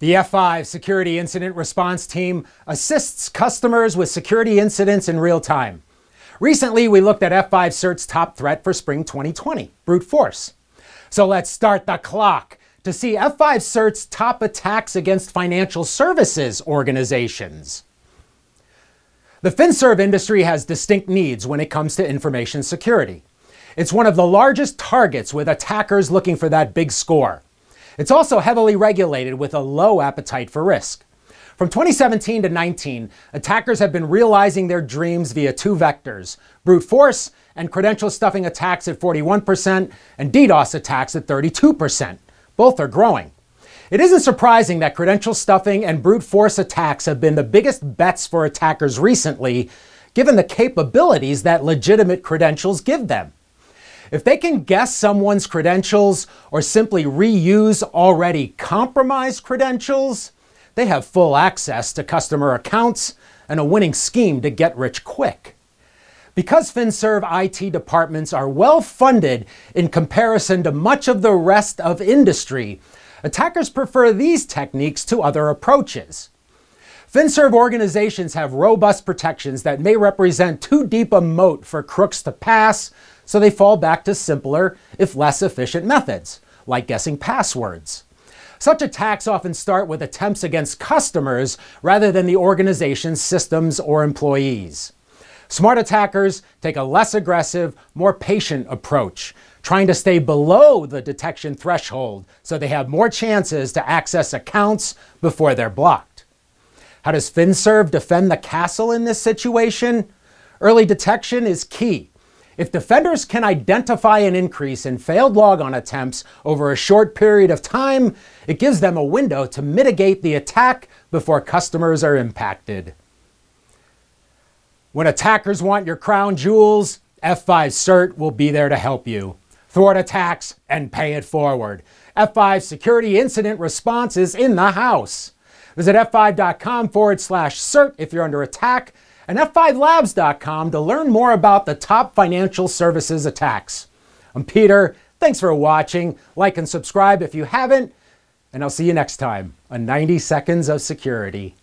The F5 Security Incident Response Team assists customers with security incidents in real time. Recently, we looked at F5 CERT's top threat for spring 2020, brute force. So let's start the clock to see F5 CERT's top attacks against financial services organizations. The FinServ industry has distinct needs when it comes to information security. It's one of the largest targets with attackers looking for that big score. It's also heavily regulated with a low appetite for risk. From 2017 to 19, attackers have been realizing their dreams via two vectors brute force and credential stuffing attacks at 41%, and DDoS attacks at 32%. Both are growing. It isn't surprising that credential stuffing and brute force attacks have been the biggest bets for attackers recently, given the capabilities that legitimate credentials give them. If they can guess someone's credentials or simply reuse already compromised credentials, they have full access to customer accounts and a winning scheme to get rich quick. Because FinServ IT departments are well funded in comparison to much of the rest of industry, attackers prefer these techniques to other approaches. FinServ organizations have robust protections that may represent too deep a moat for crooks to pass, so they fall back to simpler, if less efficient methods, like guessing passwords. Such attacks often start with attempts against customers rather than the organization's systems or employees. Smart attackers take a less aggressive, more patient approach, trying to stay below the detection threshold so they have more chances to access accounts before they're blocked. How does FinServe defend the castle in this situation? Early detection is key. If defenders can identify an increase in failed logon attempts over a short period of time, it gives them a window to mitigate the attack before customers are impacted. When attackers want your crown jewels, F5 CERT will be there to help you. Thwart attacks and pay it forward. F5 Security Incident Response is in the house. Visit f5.com forward slash CERT if you're under attack and F5Labs.com to learn more about the top financial services attacks. I'm Peter. Thanks for watching. Like and subscribe if you haven't. And I'll see you next time on 90 Seconds of Security.